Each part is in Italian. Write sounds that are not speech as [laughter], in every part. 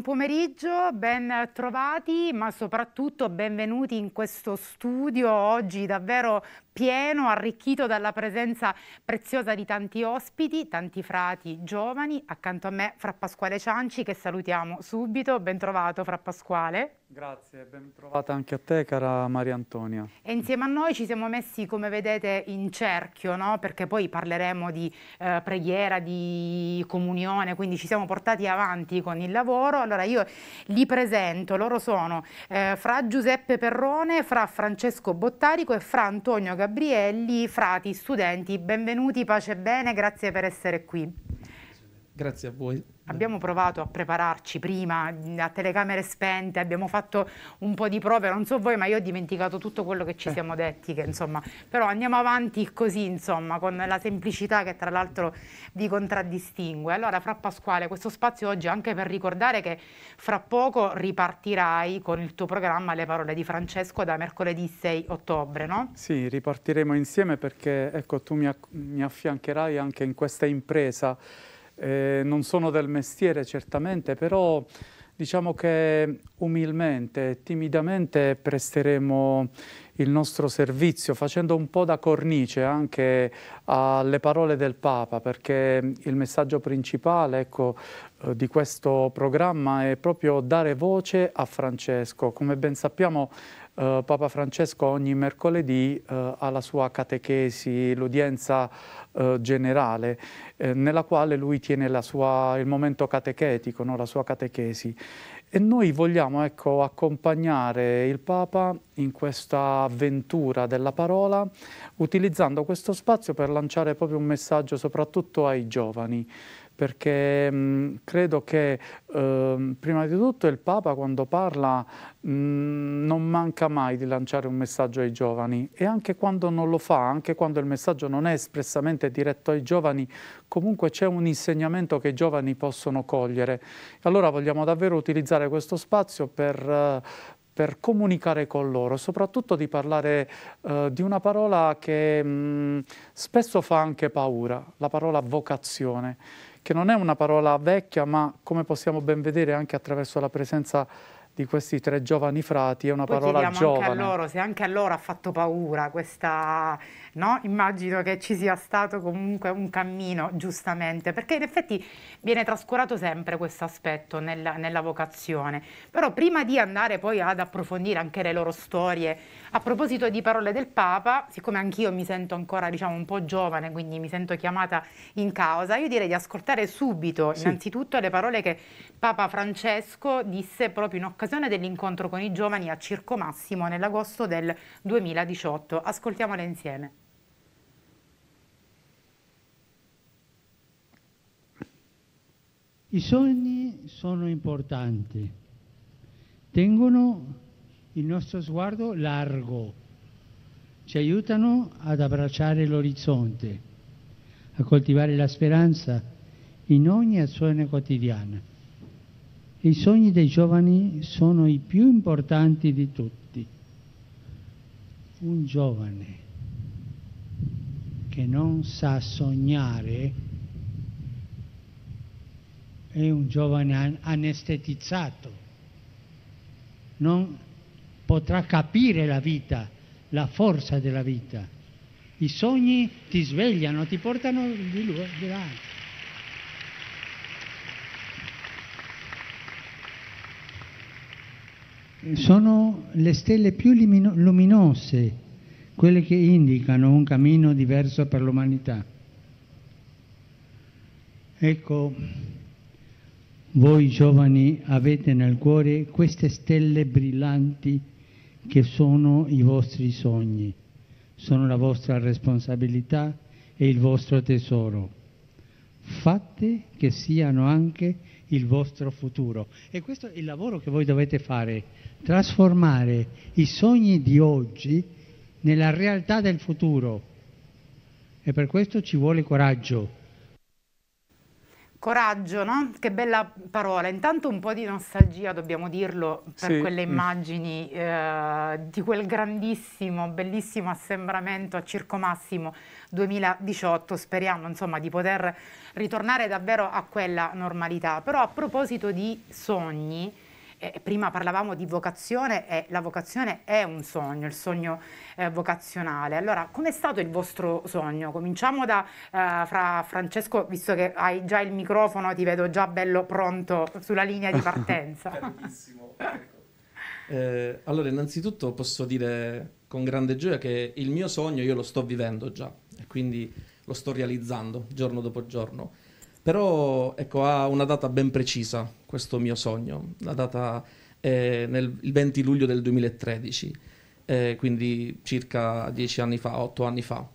Buon pomeriggio, ben trovati, ma soprattutto benvenuti in questo studio oggi davvero pieno, arricchito dalla presenza preziosa di tanti ospiti, tanti frati giovani. Accanto a me Fra Pasquale Cianci che salutiamo subito. Bentrovato Fra Pasquale. Grazie, ben trovata anche a te cara Maria Antonia. E insieme a noi ci siamo messi come vedete in cerchio, no? perché poi parleremo di eh, preghiera, di comunione, quindi ci siamo portati avanti con il lavoro. Allora io li presento, loro sono eh, fra Giuseppe Perrone, fra Francesco Bottarico e fra Antonio Garrone Gabrielli, frati, studenti, benvenuti, pace e bene, grazie per essere qui. Grazie a voi. Abbiamo provato a prepararci prima a telecamere spente, abbiamo fatto un po' di prove, non so voi, ma io ho dimenticato tutto quello che ci eh. siamo detti, che, insomma, però andiamo avanti così, insomma, con la semplicità che tra l'altro vi contraddistingue. Allora, Fra Pasquale, questo spazio oggi è anche per ricordare che fra poco ripartirai con il tuo programma Le parole di Francesco da mercoledì 6 ottobre, no? Sì, ripartiremo insieme perché ecco, tu mi affiancherai anche in questa impresa eh, non sono del mestiere certamente, però diciamo che umilmente, timidamente presteremo il nostro servizio facendo un po' da cornice anche alle parole del Papa perché il messaggio principale ecco, eh, di questo programma è proprio dare voce a Francesco. Come ben sappiamo eh, Papa Francesco ogni mercoledì eh, la sua catechesi, l'udienza eh, generale, eh, nella quale lui tiene sua, il momento catechetico, no? la sua catechesi. E noi vogliamo ecco, accompagnare il Papa in questa avventura della parola utilizzando questo spazio per lanciare proprio un messaggio soprattutto ai giovani perché mh, mm, credo che eh, prima di tutto il Papa quando parla mh, mm, non manca mai di lanciare un messaggio ai giovani e anche quando non lo fa, anche quando il messaggio non è espressamente diretto ai giovani, comunque c'è un insegnamento che i giovani possono cogliere. Allora vogliamo davvero utilizzare questo spazio per... Eh, per comunicare con loro, soprattutto di parlare eh, di una parola che mh, mm, spesso fa anche paura, la parola vocazione che non è una parola vecchia, ma come possiamo ben vedere anche attraverso la presenza di questi tre giovani frati è una Poi parola giovane. Anche a loro, se anche a loro ha fatto paura questa no? immagino che ci sia stato comunque un cammino, giustamente, perché in effetti viene trascurato sempre questo aspetto nella, nella vocazione. Però prima di andare poi ad approfondire anche le loro storie, a proposito di parole del Papa, siccome anch'io mi sento ancora diciamo, un po' giovane, quindi mi sento chiamata in causa, io direi di ascoltare subito sì. innanzitutto le parole che Papa Francesco disse proprio in occasione dell'incontro con i giovani a Circo Massimo nell'agosto del 2018. Ascoltiamole insieme. I sogni sono importanti, tengono il nostro sguardo largo, ci aiutano ad abbracciare l'orizzonte, a coltivare la speranza in ogni azione quotidiana. I sogni dei giovani sono i più importanti di tutti. Un giovane che non sa sognare è un giovane anestetizzato, non potrà capire la vita, la forza della vita. I sogni ti svegliano, ti portano di là. sono le stelle più luminose, quelle che indicano un cammino diverso per l'umanità. Ecco, voi giovani avete nel cuore queste stelle brillanti che sono i vostri sogni, sono la vostra responsabilità e il vostro tesoro. Fate che siano anche il vostro futuro. E questo è il lavoro che voi dovete fare, trasformare i sogni di oggi nella realtà del futuro. E per questo ci vuole coraggio Coraggio, no? Che bella parola. Intanto un po' di nostalgia, dobbiamo dirlo, per sì. quelle immagini eh, di quel grandissimo, bellissimo assembramento a Circo Massimo 2018. Speriamo, insomma, di poter ritornare davvero a quella normalità. Però a proposito di sogni, eh, eh, prima parlavamo di vocazione e la vocazione è un sogno, il sogno eh, vocazionale. Allora, com'è stato il vostro sogno? Cominciamo da eh, fra Francesco, visto che hai già il microfono, ti vedo già bello pronto sulla linea di partenza. [laughs] Bellissimo. Ecco. Eh, allora, innanzitutto posso dire con grande gioia che il mio sogno io lo sto vivendo già, e quindi lo sto realizzando giorno dopo giorno però ecco, ha una data ben precisa questo mio sogno, la data è nel, il 20 luglio del 2013, eh, quindi circa dieci anni fa, otto anni fa.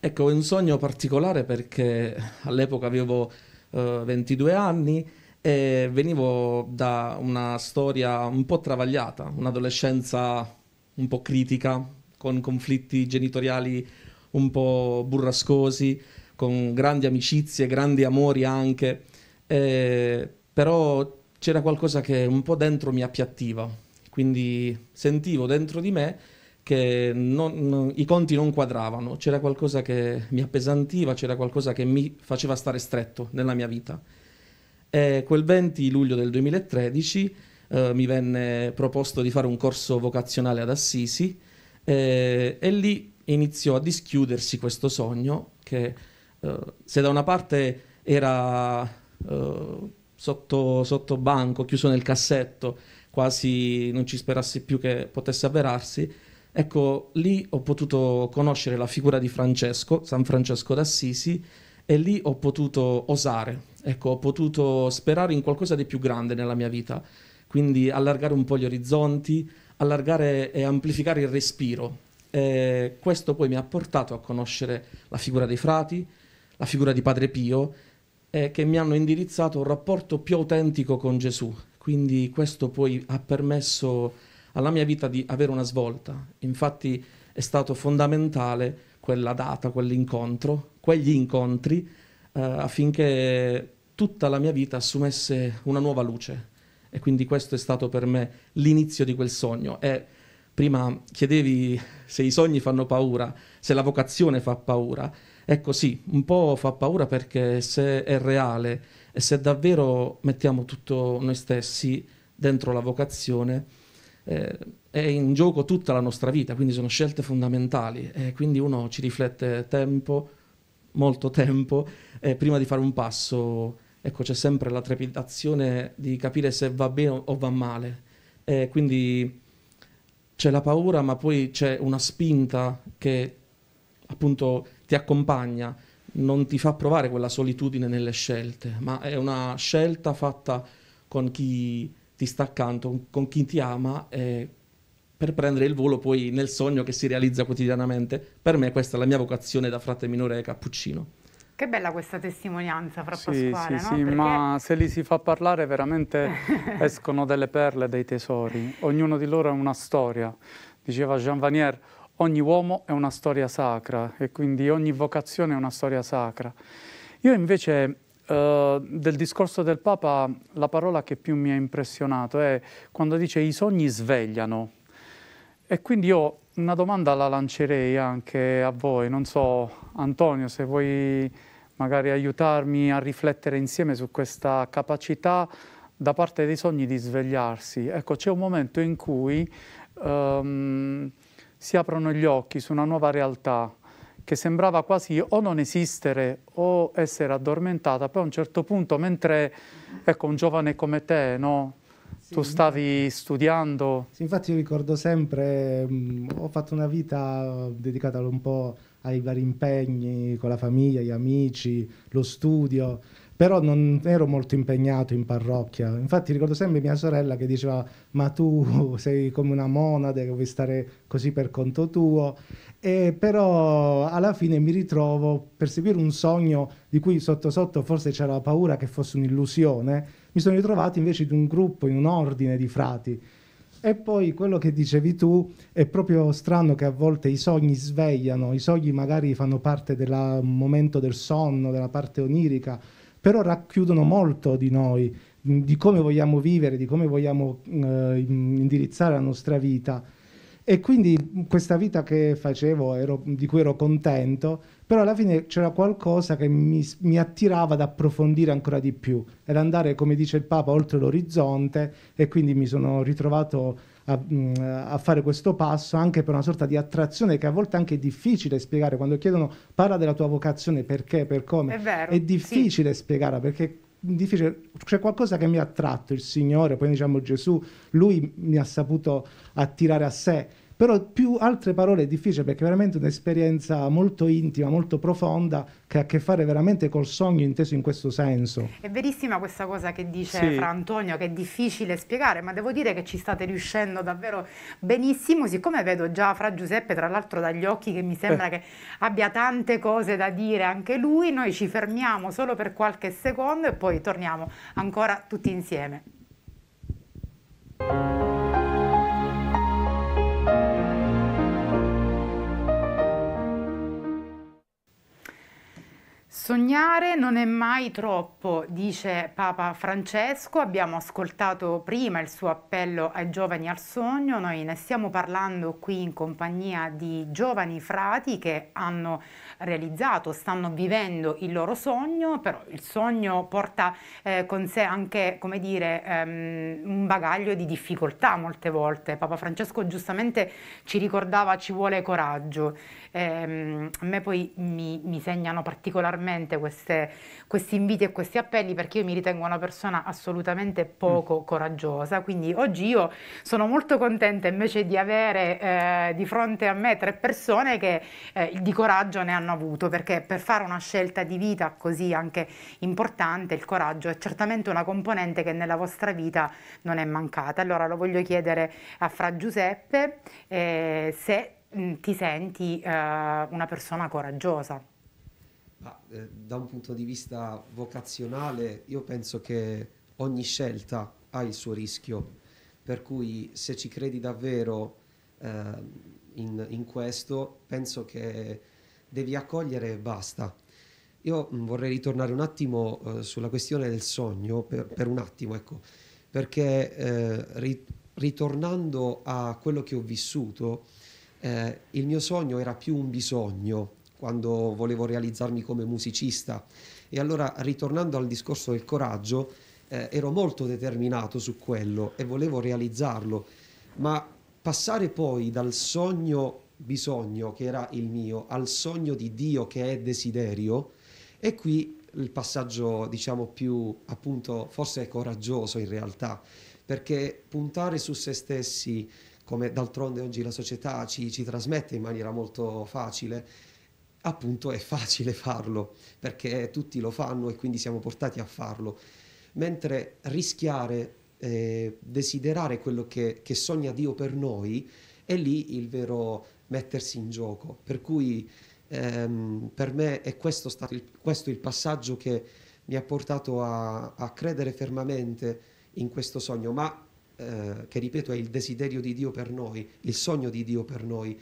Ecco, è un sogno particolare perché [laughs] all'epoca avevo eh, 22 anni e venivo da una storia un po' travagliata, un'adolescenza un po' critica, con conflitti genitoriali un po' burrascosi, con grandi amicizie, grandi amori anche, eh, però c'era qualcosa che un po' dentro mi appiattiva, quindi sentivo dentro di me che non, non, i conti non quadravano, c'era qualcosa che mi appesantiva, c'era qualcosa che mi faceva stare stretto nella mia vita. E quel 20 luglio del 2013 eh, mi venne proposto di fare un corso vocazionale ad Assisi eh, e lì iniziò a dischiudersi questo sogno che eh, se da una parte era uh, sotto, sotto banco, chiuso nel cassetto, quasi non ci sperassi più che potesse avverarsi, ecco lì ho potuto conoscere la figura di Francesco, San Francesco d'Assisi, e lì ho potuto osare, ecco, ho potuto sperare in qualcosa di più grande nella mia vita, quindi allargare un po' gli orizzonti, allargare e amplificare il respiro. E questo poi mi ha portato a conoscere la figura dei frati, la figura di Padre Pio, eh, che mi hanno indirizzato un rapporto più autentico con Gesù. Quindi questo poi ha permesso alla mia vita di avere una svolta. Infatti è stato fondamentale quella data, quell'incontro, quegli incontri, eh, affinché tutta la mia vita assumesse una nuova luce. E quindi questo è stato per me l'inizio di quel sogno. E Prima chiedevi se i sogni fanno paura, se la vocazione fa paura. Ecco sì, un po' fa paura perché se è reale e se davvero mettiamo tutto noi stessi dentro la vocazione, eh, è in gioco tutta la nostra vita, quindi sono scelte fondamentali e quindi uno ci riflette tempo, molto tempo, e prima di fare un passo ecco, c'è sempre la trepidazione di capire se va bene o va male. E quindi c'è la paura, ma poi c'è una spinta che appunto ti accompagna, non ti fa provare quella solitudine nelle scelte, ma è una scelta fatta con chi ti sta accanto, con chi ti ama, eh, per prendere il volo poi nel sogno che si realizza quotidianamente. Per me questa è la mia vocazione da frate minore cappuccino. Che bella questa testimonianza fra sì, Pasquale, Sì, no? sì, Perché... ma se li si fa parlare veramente [laughs] escono delle perle, dei tesori. Ognuno di loro è una storia. Diceva Jean Vanier, ogni uomo è una storia sacra e quindi ogni vocazione è una storia sacra. Io invece eh, del discorso del Papa la parola che più mi ha impressionato è quando dice i sogni svegliano. E quindi io una domanda la lancerei anche a voi, non so Antonio se vuoi magari aiutarmi a riflettere insieme su questa capacità da parte dei sogni di svegliarsi. Ecco, c'è un momento in cui um, si aprono gli occhi su una nuova realtà che sembrava quasi o non esistere o essere addormentata, poi a un certo punto, mentre ecco, un giovane come te, no? tu stavi studiando. Sì, infatti io ricordo sempre, mh, mm, ho fatto una vita dedicata un po' ai vari impegni con la famiglia, gli amici, lo studio, però non ero molto impegnato in parrocchia. Infatti ricordo sempre mia sorella che diceva ma tu [laughs] sei come una monade che vuoi stare così per conto tuo, e però alla fine mi ritrovo per seguire un sogno di cui sotto sotto forse c'era la paura che fosse un'illusione, mi sono ritrovato invece in un gruppo, in un ordine di frati e poi quello che dicevi tu è proprio strano che a volte i sogni svegliano, i sogni magari fanno parte del momento del sonno, della parte onirica, però racchiudono molto di noi, di come vogliamo vivere, di come vogliamo eh, indirizzare la nostra vita. E quindi questa vita che facevo, ero, di cui ero contento, però alla fine c'era qualcosa che mi, mi, attirava ad approfondire ancora di più, ad andare, come dice il Papa, oltre l'orizzonte e quindi mi sono ritrovato a, mm, a, fare questo passo anche per una sorta di attrazione che a volte anche è difficile spiegare, quando chiedono parla della tua vocazione, perché, per come, è, vero, è difficile sì. spiegare perché difficile, c'è qualcosa che mi ha attratto, il Signore, poi diciamo Gesù, lui mi ha saputo attirare a sé però più altre parole è difficile perché è veramente un'esperienza molto intima, molto profonda che ha a che fare veramente col sogno inteso in questo senso. È verissima questa cosa che dice sì. Fra Antonio che è difficile spiegare, ma devo dire che ci state riuscendo davvero benissimo, siccome vedo già Fra Giuseppe tra l'altro dagli occhi che mi sembra eh. che abbia tante cose da dire anche lui, noi ci fermiamo solo per qualche secondo e poi torniamo ancora tutti insieme. Sognare non è mai troppo, dice Papa Francesco. Abbiamo ascoltato prima il suo appello ai giovani al sogno. Noi ne stiamo parlando qui in compagnia di giovani frati che hanno realizzato, stanno vivendo il loro sogno, però il sogno porta eh, con sé anche, come dire, ehm, un bagaglio di difficoltà molte volte. Papa Francesco giustamente ci ricordava ci vuole coraggio. Eh, a me poi mi, mi segnano particolarmente assolutamente queste, questi inviti e questi appelli perché io mi ritengo una persona assolutamente poco mm. coraggiosa, quindi oggi io sono molto contenta invece di avere eh, di fronte a me tre persone che eh, di coraggio ne hanno avuto, perché per fare una scelta di vita così anche importante il coraggio è certamente una componente che nella vostra vita non è mancata. Allora lo voglio chiedere a Fra Giuseppe eh, se mm, ti senti eh, una persona coraggiosa. Ah, eh, da un punto di vista vocazionale, io penso che ogni scelta ha il suo rischio, per cui se ci credi davvero eh, in, in, questo, penso che devi accogliere e basta. Io mh, mm, vorrei ritornare un attimo eh, sulla questione del sogno, per, per un attimo, ecco, perché eh, ri, ritornando a quello che ho vissuto, eh, il mio sogno era più un bisogno quando volevo realizzarmi come musicista. E allora, ritornando al discorso del coraggio, eh, ero molto determinato su quello e volevo realizzarlo, ma passare poi dal sogno bisogno che era il mio al sogno di Dio che è desiderio è qui il passaggio diciamo più appunto forse coraggioso in realtà perché puntare su se stessi come d'altronde oggi la società ci, ci trasmette in maniera molto facile appunto è facile farlo perché tutti lo fanno e quindi siamo portati a farlo, mentre rischiare, eh, desiderare quello che, che sogna Dio per noi, è lì il vero mettersi in gioco. Per cui ehm, per me è questo stato il, questo il passaggio che mi ha portato a, a credere fermamente in questo sogno, ma eh, che ripeto è il desiderio di Dio per noi, il sogno di Dio per noi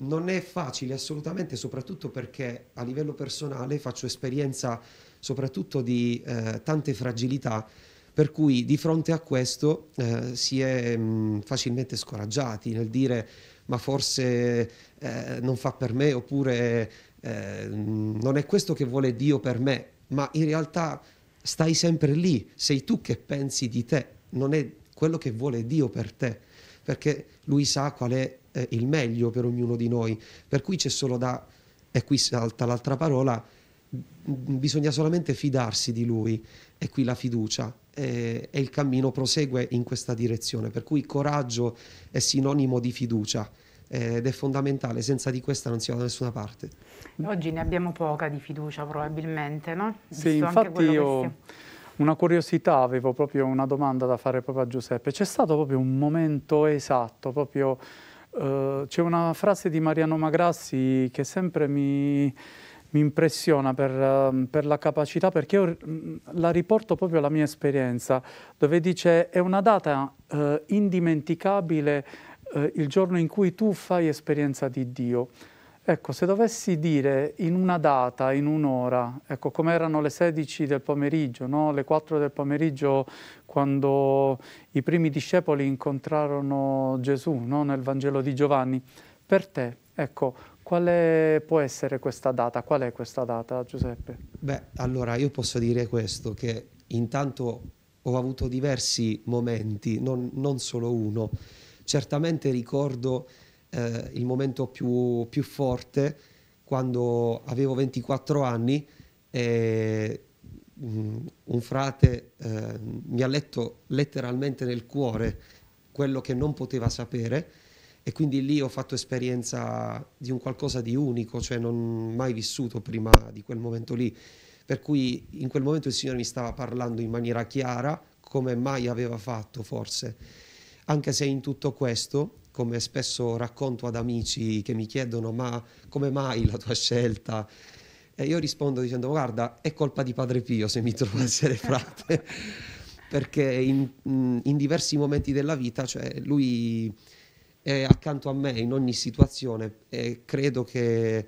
non è facile assolutamente, soprattutto perché a livello personale faccio esperienza soprattutto di eh, tante fragilità, per cui di fronte a questo eh, si è mh, mm, facilmente scoraggiati nel dire ma forse eh, non fa per me oppure eh, mm, non è questo che vuole Dio per me, ma in realtà stai sempre lì, sei tu che pensi di te, non è quello che vuole Dio per te, perché lui sa qual è eh, il meglio per ognuno di noi. Per cui c'è solo da, e qui salta l'altra parola, bisogna solamente fidarsi di lui e qui la fiducia e, eh, e il cammino prosegue in questa direzione. Per cui coraggio è sinonimo di fiducia eh, ed è fondamentale, senza di questa non si va da nessuna parte. Oggi ne abbiamo poca di fiducia probabilmente, no? Sì, Visto infatti io che... una curiosità, avevo proprio una domanda da fare proprio a Giuseppe. C'è stato proprio un momento esatto, proprio eh, c'è una frase di Mariano Magrassi che sempre mi, mi impressiona per, uh, per, la capacità, perché io la riporto proprio alla mia esperienza, dove dice è una data uh, indimenticabile eh, il giorno in cui tu fai esperienza di Dio. Ecco, se dovessi dire in una data, in un'ora, ecco, come erano le 16 del pomeriggio, no? le 4 del pomeriggio quando i primi discepoli incontrarono Gesù no? nel Vangelo di Giovanni, per te, ecco, quale può essere questa data? Qual è questa data, Giuseppe? Beh, allora io posso dire questo, che intanto ho avuto diversi momenti, non, non solo uno. Certamente ricordo eh, il momento più, più, forte quando avevo 24 anni e mm, un frate eh, mi ha letto letteralmente nel cuore quello che non poteva sapere e quindi lì ho fatto esperienza di un qualcosa di unico, cioè non mai vissuto prima di quel momento lì. Per cui in quel momento il Signore mi stava parlando in maniera chiara, come mai aveva fatto forse. Anche se in tutto questo come spesso racconto ad amici che mi chiedono ma come mai la tua scelta? E io rispondo dicendo guarda è colpa di Padre Pio se mi trovo a essere certo. frate, [laughs] perché in, in, diversi momenti della vita cioè, lui è accanto a me in ogni situazione e credo che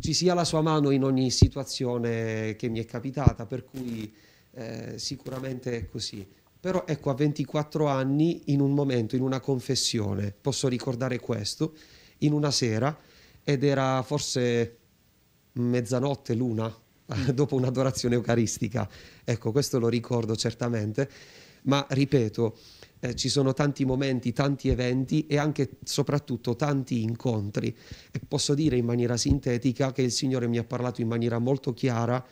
ci sia la sua mano in ogni situazione che mi è capitata, per cui eh, sicuramente è così. Però ecco, a 24 anni, in un momento, in una confessione, posso ricordare questo, in una sera, ed era forse mezzanotte, l'una, [laughs] dopo un'adorazione eucaristica. Ecco, questo lo ricordo certamente, ma ripeto, eh, ci sono tanti momenti, tanti eventi e anche soprattutto tanti incontri e posso dire in maniera sintetica che il Signore mi ha parlato in maniera molto chiara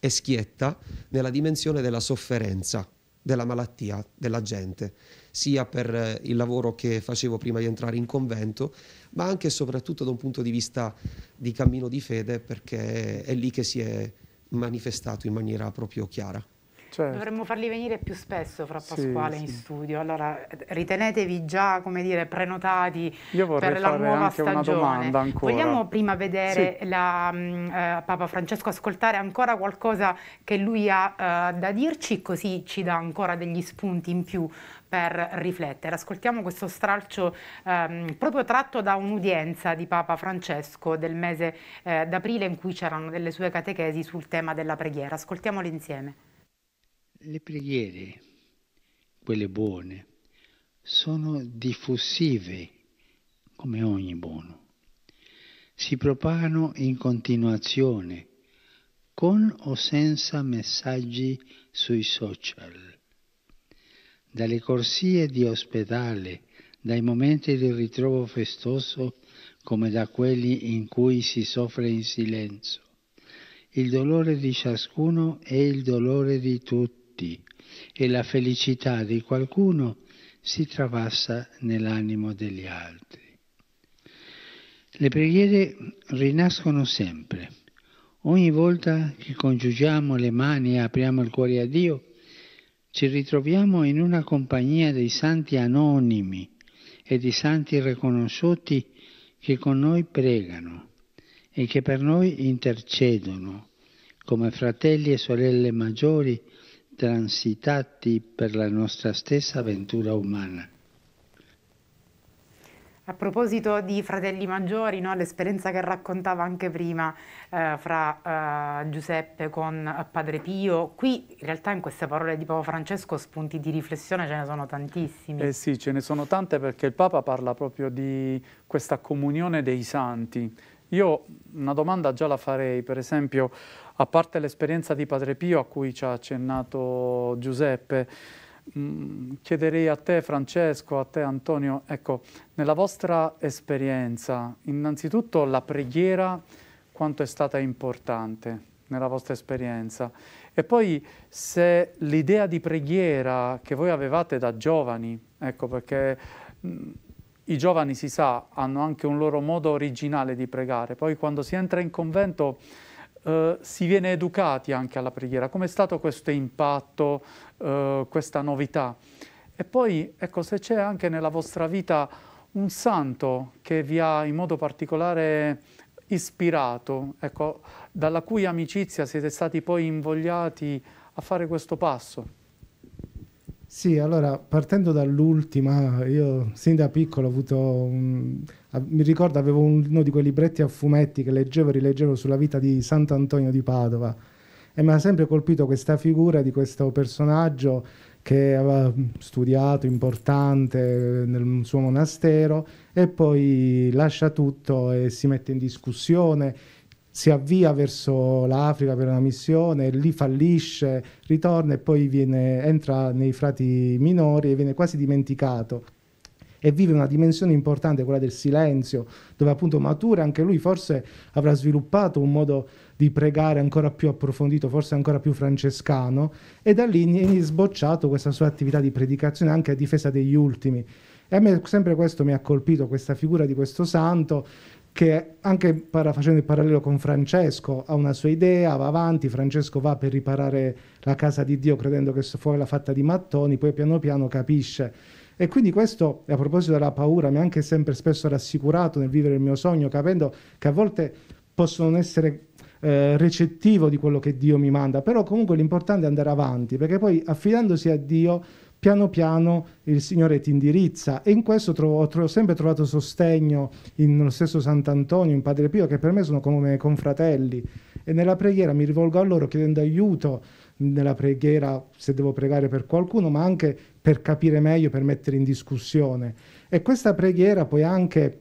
e schietta nella dimensione della sofferenza della malattia della gente, sia per eh, il lavoro che facevo prima di entrare in convento, ma anche e soprattutto da un punto di vista di cammino di fede, perché è lì che si è manifestato in maniera proprio chiara. Certo. Dovremmo farli venire più spesso fra Pasquale sì, in sì. studio. Allora ritenetevi già, come dire, prenotati per la nuova stagione. Una Vogliamo prima vedere sì. la, mm, eh, Papa Francesco ascoltare ancora qualcosa che lui ha eh, da dirci, così ci dà ancora degli spunti in più per riflettere. Ascoltiamo questo stralcio ehm, proprio tratto da un'udienza di Papa Francesco del mese eh, d'aprile in cui c'erano delle sue catechesi sul tema della preghiera. Ascoltiamolo insieme le preghiere, quelle buone, sono diffusive come ogni buono. Si propagano in continuazione, con o senza messaggi sui social. Dalle corsie di ospedale, dai momenti di ritrovo festoso come da quelli in cui si soffre in silenzio. Il dolore di ciascuno è il dolore di tutti tutti e la felicità di qualcuno si travassa nell'animo degli altri. Le preghiere rinascono sempre. Ogni volta che congiungiamo le mani e apriamo il cuore a Dio, ci ritroviamo in una compagnia dei santi anonimi e di santi riconosciuti che con noi pregano e che per noi intercedono come fratelli e sorelle maggiori transitati per la nostra stessa avventura umana. A proposito di fratelli maggiori, no? l'esperienza che raccontava anche prima eh, fra eh, Giuseppe con eh, Padre Pio, qui in realtà in queste parole di Papa Francesco spunti di riflessione ce ne sono tantissimi. Eh sì, ce ne sono tante perché il Papa parla proprio di questa comunione dei santi. Io una domanda già la farei, per esempio a parte l'esperienza di Padre Pio a cui ci ha accennato Giuseppe, mm, chiederei a te Francesco, a te Antonio, ecco, nella vostra esperienza, innanzitutto la preghiera quanto è stata importante nella vostra esperienza e poi se l'idea di preghiera che voi avevate da giovani, ecco perché mh, mm, i giovani si sa hanno anche un loro modo originale di pregare, poi quando si entra in convento eh, si viene educati anche alla preghiera? Com'è stato questo impatto, eh, questa novità? E poi, ecco, se c'è anche nella vostra vita un santo che vi ha in modo particolare ispirato, ecco, dalla cui amicizia siete stati poi invogliati a fare questo passo? Sì, allora partendo dall'ultima, io sin da piccolo ho avuto un, mi ricordo avevo uno di quei libretti a fumetti che leggevo e rileggevo sulla vita di Sant'Antonio di Padova e mi ha sempre colpito questa figura di questo personaggio che aveva mm, studiato, importante nel suo monastero e poi lascia tutto e si mette in discussione, si avvia verso l'Africa per una missione, lì fallisce, ritorna e poi viene, entra nei frati minori e viene quasi dimenticato e vive una dimensione importante, quella del silenzio, dove appunto matura, anche lui forse avrà sviluppato un modo di pregare ancora più approfondito, forse ancora più francescano, e da lì è sbocciato questa sua attività di predicazione anche a difesa degli ultimi. E a me sempre questo mi ha colpito, questa figura di questo santo che anche para, facendo il parallelo con Francesco ha una sua idea, va avanti, Francesco va per riparare la casa di Dio credendo che fosse fatta di mattoni, poi piano piano capisce e quindi questo, a proposito della paura, mi ha anche sempre spesso rassicurato nel vivere il mio sogno, capendo che a volte posso non essere eh, recettivo di quello che Dio mi manda, però comunque l'importante è andare avanti, perché poi affidandosi a Dio piano piano il Signore ti indirizza e in questo ho sempre trovato sostegno in, nello stesso Sant'Antonio, in Padre Pio, che per me sono come confratelli e nella preghiera mi rivolgo a loro chiedendo aiuto nella preghiera se devo pregare per qualcuno, ma anche per capire meglio, per mettere in discussione. E questa preghiera poi anche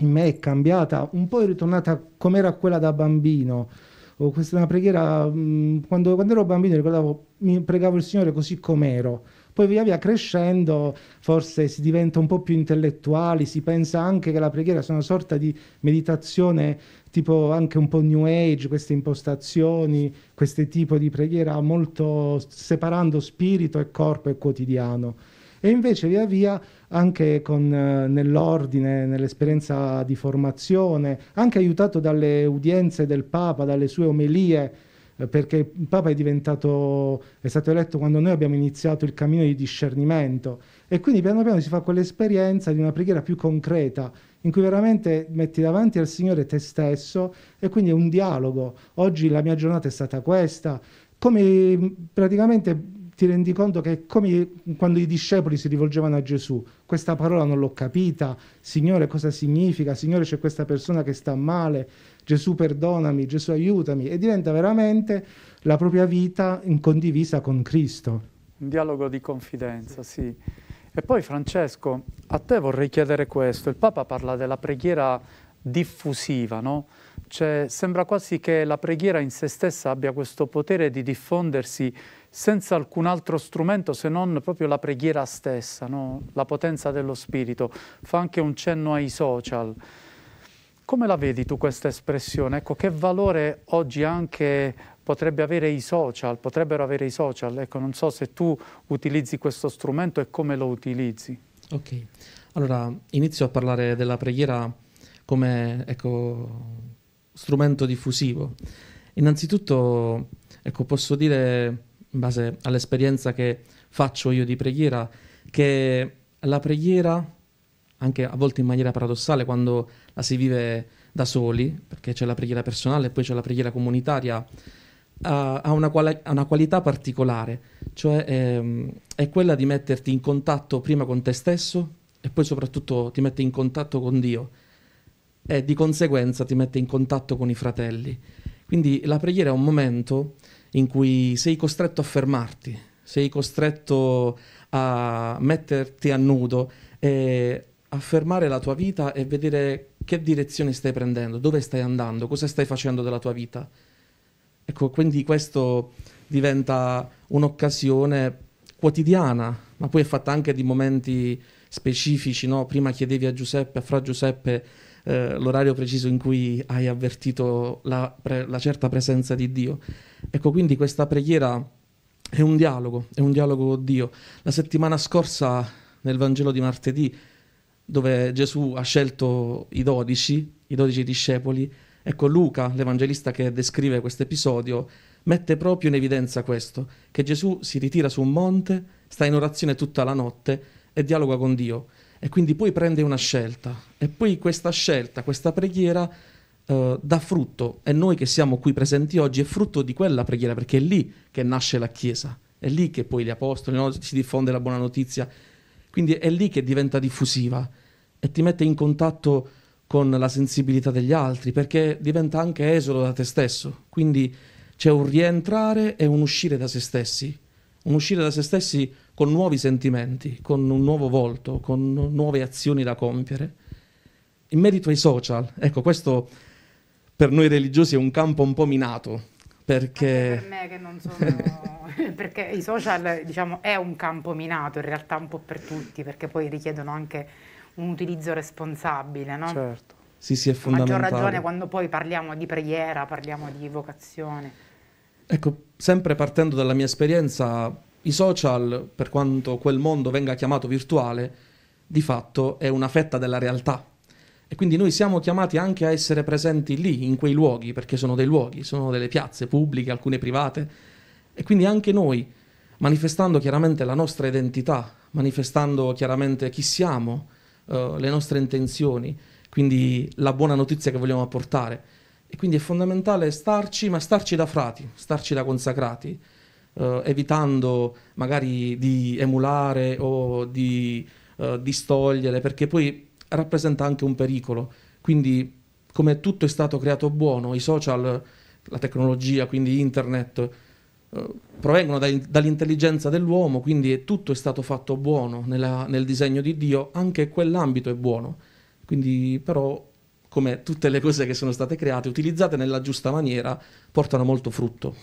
in me è cambiata, un po' è ritornata come era quella da bambino. questa è una preghiera, mm, quando, quando, ero bambino ricordavo, mi pregavo il Signore così com'ero poi via via crescendo forse si diventa un po' più intellettuali, si pensa anche che la preghiera sia una sorta di meditazione tipo anche un po' new age, queste impostazioni, questo tipo di preghiera molto separando spirito e corpo e quotidiano. E invece via via anche con, eh, nell'ordine, nell'esperienza di formazione, anche aiutato dalle udienze del Papa, dalle sue omelie, eh, perché il Papa è, diventato, è stato eletto quando noi abbiamo iniziato il cammino di discernimento e quindi piano piano si fa quell'esperienza di una preghiera più concreta in cui veramente metti davanti al Signore te stesso e quindi è un dialogo. Oggi la mia giornata è stata questa, come mm, praticamente ti rendi conto che è come quando i discepoli si rivolgevano a Gesù, questa parola non l'ho capita, Signore cosa significa, Signore c'è questa persona che sta male, Gesù perdonami, Gesù aiutami, e diventa veramente la propria vita condivisa con Cristo. Un dialogo di confidenza, sì. E poi Francesco, a te vorrei chiedere questo. Il Papa parla della preghiera diffusiva, no? Cioè, sembra quasi che la preghiera in se stessa abbia questo potere di diffondersi senza alcun altro strumento se non proprio la preghiera stessa, no? la potenza dello spirito. Fa anche un cenno ai social. Come la vedi tu questa espressione? Ecco, che valore oggi anche potrebbe avere i social, potrebbero avere i social? Ecco, non so se tu utilizzi questo strumento e come lo utilizzi. Ok, allora inizio a parlare della preghiera come ecco, strumento diffusivo. Innanzitutto ecco, posso dire, in base all'esperienza che faccio io di preghiera, che la preghiera, anche a volte in maniera paradossale, quando la ah, si vive da soli, perché c'è la preghiera personale e poi c'è la preghiera comunitaria, ha una, quali- una, qualità particolare, cioè ehm, è quella di metterti in contatto prima con te stesso e poi soprattutto ti mette in contatto con Dio e di conseguenza ti mette in contatto con i fratelli. Quindi la preghiera è un momento in cui sei costretto a fermarti, sei costretto a metterti a nudo e a fermare la tua vita e vedere che direzione stai prendendo, dove stai andando, cosa stai facendo della tua vita. Ecco, quindi questo diventa un'occasione quotidiana, ma poi è fatta anche di momenti specifici, no? Prima chiedevi a Giuseppe, a Fra Giuseppe, eh, l'orario preciso in cui hai avvertito la, pre- la certa presenza di Dio. Ecco, quindi questa preghiera è un dialogo, è un dialogo con Dio. La settimana scorsa nel Vangelo di martedì dove Gesù ha scelto i dodici, i dodici discepoli. Ecco, Luca, l'evangelista che descrive questo episodio, mette proprio in evidenza questo, che Gesù si ritira su un monte, sta in orazione tutta la notte e dialoga con Dio. E quindi poi prende una scelta e poi questa scelta, questa preghiera eh, dà frutto e noi che siamo qui presenti oggi è frutto di quella preghiera perché è lì che nasce la Chiesa, è lì che poi gli apostoli no? si diffonde la buona notizia, quindi è lì che diventa diffusiva e ti mette in contatto con la sensibilità degli altri, perché diventa anche esodo da te stesso. Quindi c'è un rientrare e un uscire da se stessi, un uscire da se stessi con nuovi sentimenti, con un nuovo volto, con nuove azioni da compiere. In merito ai social, ecco, questo per noi religiosi è un campo un po' minato, perché... Anche per me che non sono... [laughs] perché i social, diciamo, è un campo minato in realtà un po' per tutti, perché poi richiedono anche un utilizzo responsabile, no? Certo. Sì, sì, è fondamentale. A maggior ragione quando poi parliamo di preghiera, parliamo di vocazione. Ecco, sempre partendo dalla mia esperienza, i social, per quanto quel mondo venga chiamato virtuale, di fatto è una fetta della realtà e quindi noi siamo chiamati anche a essere presenti lì, in quei luoghi, perché sono dei luoghi, sono delle piazze pubbliche, alcune private. E quindi anche noi, manifestando chiaramente la nostra identità, manifestando chiaramente chi siamo, uh, le nostre intenzioni, quindi la buona notizia che vogliamo apportare. E quindi è fondamentale starci, ma starci da frati, starci da consacrati, uh, evitando magari di emulare o di uh, distogliere, perché poi rappresenta anche un pericolo. Quindi come tutto è stato creato buono, i social, la tecnologia, quindi internet, eh, provengono dall'intelligenza dell'uomo, quindi tutto è stato fatto buono nella, nel disegno di Dio, anche quell'ambito è buono. Quindi però, come tutte le cose che sono state create, utilizzate nella giusta maniera, portano molto frutto.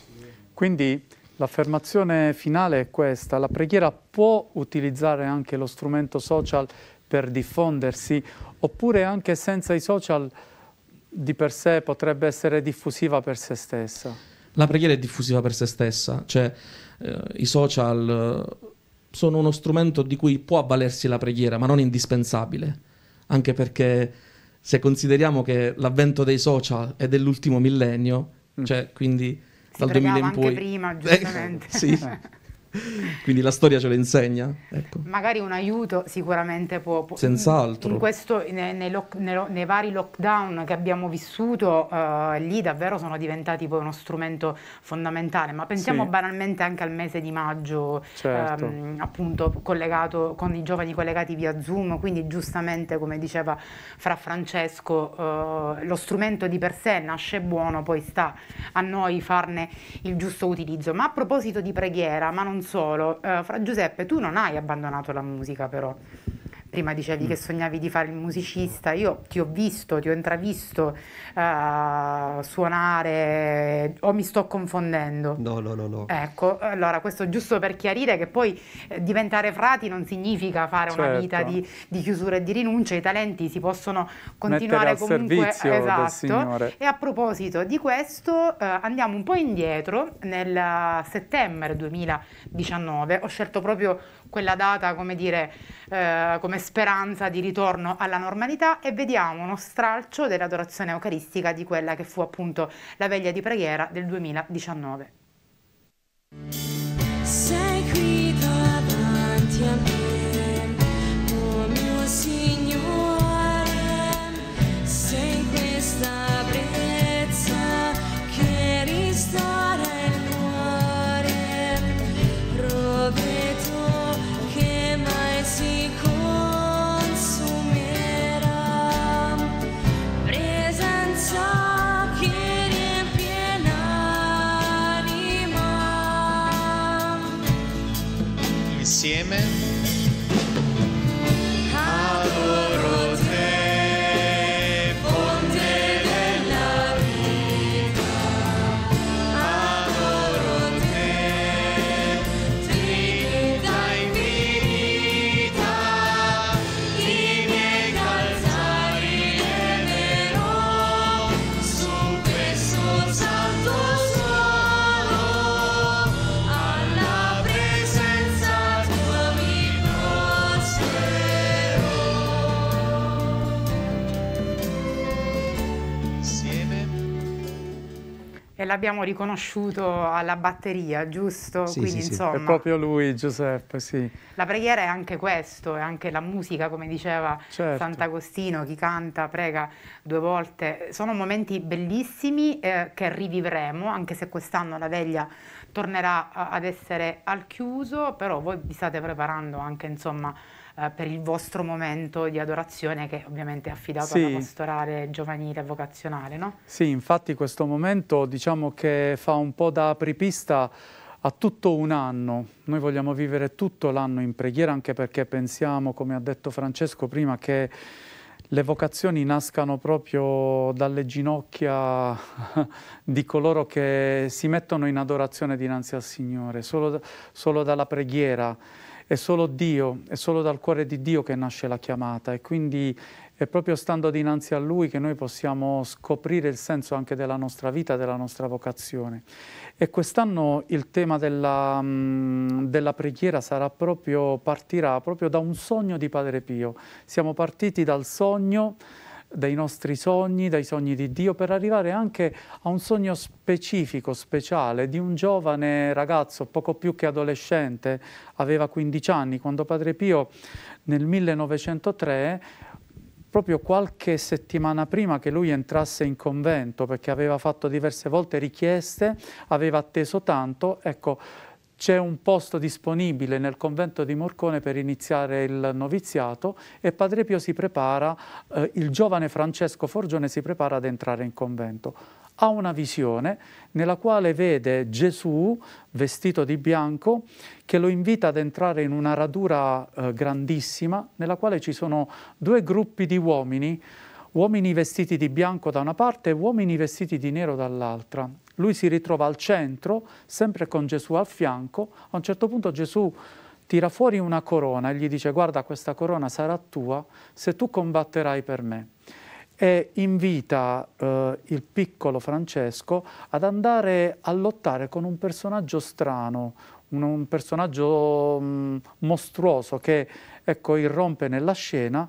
Quindi l'affermazione finale è questa, la preghiera può utilizzare anche lo strumento social per diffondersi, oppure anche senza i social di per sé potrebbe essere diffusiva per se stessa? La preghiera è diffusiva per se stessa, cioè eh, i social eh, sono uno strumento di cui può avvalersi la preghiera, ma non indispensabile, anche perché se consideriamo che l'avvento dei social è dell'ultimo millennio, mm. cioè quindi si dal 2000 in poi... prima, [laughs] giustamente. Eh, sì. [laughs] [laughs] Quindi la storia ce lo insegna. Ecco. Magari un aiuto sicuramente può. può Senz'altro. questo, nei, nei, lock, nei, nei, vari lockdown che abbiamo vissuto, uh, lì davvero sono diventati poi uno strumento fondamentale. Ma pensiamo sì. banalmente anche al mese di maggio, certo. um, appunto collegato con i giovani collegati via Zoom. Quindi giustamente, come diceva Fra Francesco, uh, lo strumento di per sé nasce buono, poi sta a noi farne il giusto utilizzo. Ma a proposito di preghiera, ma non solo. Uh, Fra Giuseppe, tu non hai abbandonato la musica però prima dicevi mm. che sognavi di fare il musicista, io ti ho visto, ti ho intravisto uh, suonare o mi sto confondendo? No, no, no, no. Ecco, allora questo giusto per chiarire che poi eh, diventare frati non significa fare certo. una vita di, di, chiusura e di rinuncia, i talenti si possono continuare comunque esatto. E a proposito di questo, eh, andiamo un po' indietro nel eh, settembre 2019, ho scelto proprio quella data, come dire, eh, come speranza di ritorno alla normalità e vediamo uno stralcio dell'adorazione eucaristica di quella che fu appunto la veglia di preghiera del 2019. Sei qui davanti a me. l'abbiamo riconosciuto alla batteria, giusto? Sì, Quindi, sì, insomma, è proprio lui, Giuseppe, sì. La preghiera è anche questo, è anche la musica, come diceva certo. Sant'Agostino, chi canta, prega due volte. Sono momenti bellissimi eh, che rivivremo, anche se quest'anno la veglia tornerà ad essere al chiuso, però voi vi state preparando anche, insomma, eh, per il vostro momento di adorazione che ovviamente è affidato sì. alla pastorale giovanile e vocazionale, no? Sì, infatti questo momento diciamo che fa un po' da apripista a tutto un anno. Noi vogliamo vivere tutto l'anno in preghiera anche perché pensiamo, come ha detto Francesco prima, che le vocazioni nascano proprio dalle ginocchia [laughs] di coloro che si mettono in adorazione dinanzi al Signore, solo, solo dalla preghiera è solo Dio, è solo dal cuore di Dio che nasce la chiamata e quindi è proprio stando dinanzi a Lui che noi possiamo scoprire il senso anche della nostra vita, della nostra vocazione. E quest'anno il tema della, mm, della preghiera proprio, partirà proprio da un sogno di Padre Pio. Siamo partiti dal sogno dai nostri sogni, dai sogni di Dio, per arrivare anche a un sogno specifico, speciale, di un giovane ragazzo, poco più che adolescente, aveva 15 anni, quando Padre Pio nel 1903 proprio qualche settimana prima che lui entrasse in convento, perché aveva fatto diverse volte richieste, aveva atteso tanto, ecco, c'è un posto disponibile nel convento di Morcone per iniziare il noviziato e Padre Pio si prepara, eh, il giovane Francesco Forgione si prepara ad entrare in convento. Ha una visione nella quale vede Gesù vestito di bianco che lo invita ad entrare in una radura eh, grandissima nella quale ci sono due gruppi di uomini, uomini vestiti di bianco da una parte e uomini vestiti di nero dall'altra lui si ritrova al centro, sempre con Gesù al fianco. A un certo punto Gesù tira fuori una corona e gli dice guarda questa corona sarà tua se tu combatterai per me e invita eh, il piccolo Francesco ad andare a lottare con un personaggio strano, un, un personaggio mh, mm, mostruoso che ecco, irrompe nella scena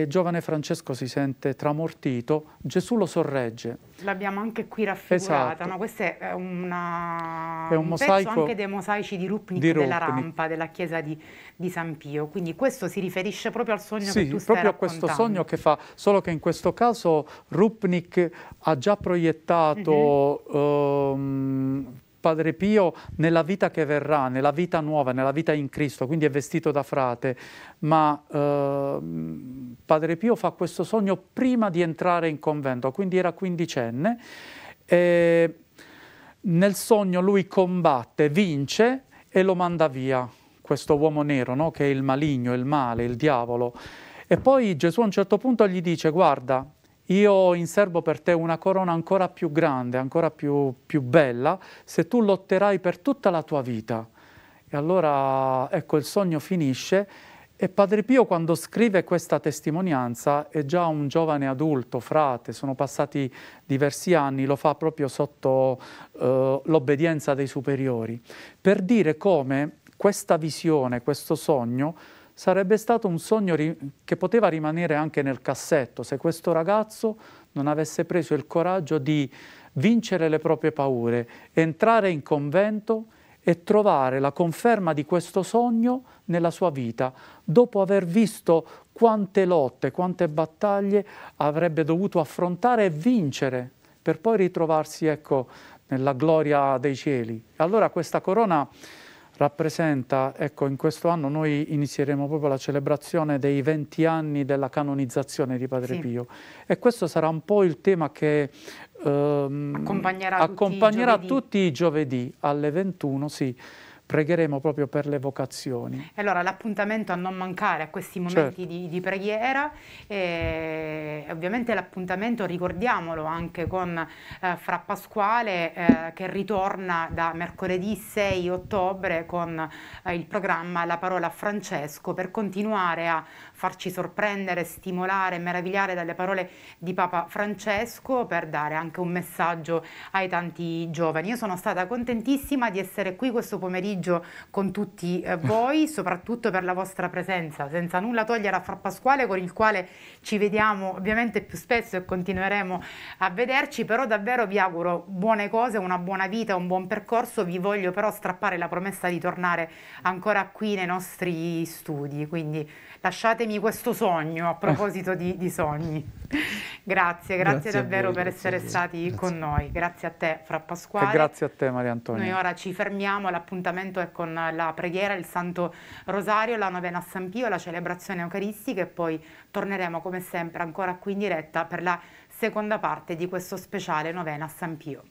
e giovane Francesco si sente tramortito, Gesù lo sorregge. L'abbiamo anche qui raffigurata, esatto. no? questo è, una, è un, un mosaico anche dei mosaici di Rupnik, di Rupnik, della rampa della chiesa di, di, San Pio, quindi questo si riferisce proprio al sogno sì, che tu stai Sì, proprio a questo sogno che fa, solo che in questo caso Rupnik ha già proiettato mm -hmm. um, Padre Pio nella vita che verrà, nella vita nuova, nella vita in Cristo, quindi è vestito da frate, ma eh, Padre Pio fa questo sogno prima di entrare in convento, quindi era quindicenne, e nel sogno lui combatte, vince e lo manda via, questo uomo nero no? che è il maligno, il male, il diavolo. E poi Gesù a un certo punto gli dice, guarda, io ho in serbo per te una corona ancora più grande, ancora più, più bella, se tu lotterai per tutta la tua vita. E allora ecco il sogno finisce e Padre Pio quando scrive questa testimonianza è già un giovane adulto, frate, sono passati diversi anni, lo fa proprio sotto eh, l'obbedienza dei superiori, per dire come questa visione, questo sogno sarebbe stato un sogno che poteva rimanere anche nel cassetto se questo ragazzo non avesse preso il coraggio di vincere le proprie paure, entrare in convento e trovare la conferma di questo sogno nella sua vita, dopo aver visto quante lotte, quante battaglie avrebbe dovuto affrontare e vincere, per poi ritrovarsi ecco, nella gloria dei cieli. Allora questa corona rappresenta, ecco in questo anno noi inizieremo proprio la celebrazione dei 20 anni della canonizzazione di Padre sì. Pio e questo sarà un po' il tema che ehm, accompagnerà, accompagnerà tutti, i tutti, i giovedì alle 21, sì, pregheremo proprio per le vocazioni. Allora l'appuntamento a non mancare a questi momenti certo. di, di, preghiera e ovviamente l'appuntamento ricordiamolo anche con eh, Fra Pasquale eh, che ritorna da mercoledì 6 ottobre con eh, il programma La parola a Francesco per continuare a farci sorprendere, stimolare, meravigliare dalle parole di Papa Francesco per dare anche un messaggio ai tanti giovani. Io sono stata contentissima di essere qui questo pomeriggio pomeriggio con tutti eh, voi, [laughs] soprattutto per la vostra presenza, senza nulla togliere a Fra Pasquale con il quale ci vediamo ovviamente più spesso e continueremo a vederci, però davvero vi auguro buone cose, una buona vita, un buon percorso, vi voglio però strappare la promessa di tornare ancora qui nei nostri studi, quindi lasciatemi questo sogno a proposito di, di sogni. [laughs] grazie, grazie, grazie davvero voi, per essere stati grazie. con noi, grazie a te Fra Pasquale. E grazie a te Maria Antonia. Noi ora ci fermiamo all'appuntamento momento è con la preghiera, il Santo Rosario, la novena a San Pio, la celebrazione eucaristica e poi torneremo come sempre ancora qui in diretta per la seconda parte di questo speciale novena a San Pio.